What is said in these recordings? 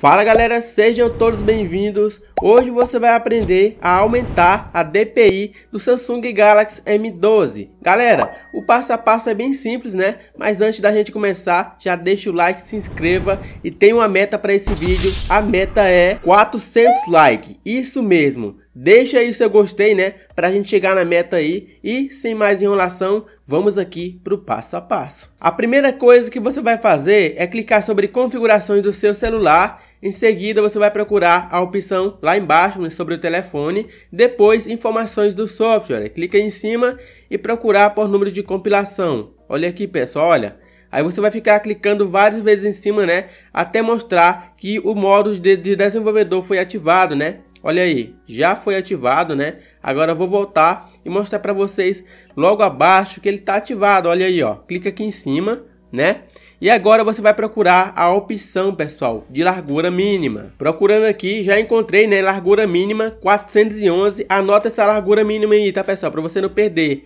Fala galera, sejam todos bem-vindos. Hoje você vai aprender a aumentar a DPI do Samsung Galaxy M12. Galera, o passo a passo é bem simples, né? Mas antes da gente começar, já deixa o like, se inscreva e tem uma meta para esse vídeo. A meta é 400 likes. Isso mesmo. Deixa aí seu gostei, né? Pra gente chegar na meta aí. E sem mais enrolação, vamos aqui pro passo a passo. A primeira coisa que você vai fazer é clicar sobre configurações do seu celular em seguida, você vai procurar a opção lá embaixo né, sobre o telefone, depois informações do software. Clica em cima e procurar por número de compilação. Olha aqui, pessoal, olha. Aí você vai ficar clicando várias vezes em cima, né? Até mostrar que o modo de, desenvolvedor foi ativado, né? Olha aí, já foi ativado, né? Agora eu vou voltar e mostrar para vocês logo abaixo que ele está ativado. Olha aí, ó. Clica aqui em cima, né? E agora você vai procurar a opção, pessoal, de largura mínima. Procurando aqui, já encontrei, né, largura mínima 411. Anota essa largura mínima aí, tá, pessoal? Para você não perder.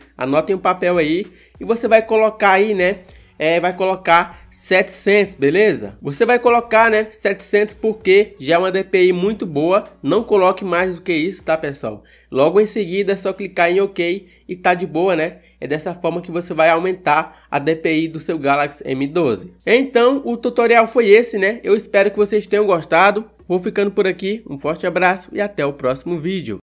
em um papel aí e você vai colocar aí, né, é, vai colocar 700, beleza? Você vai colocar, né, 700 porque já é uma DPI muito boa, não coloque mais do que isso, tá, pessoal? Logo em seguida é só clicar em OK e tá de boa, né? É dessa forma que você vai aumentar a DPI do seu Galaxy M12. Então, o tutorial foi esse, né? Eu espero que vocês tenham gostado. Vou ficando por aqui, um forte abraço e até o próximo vídeo.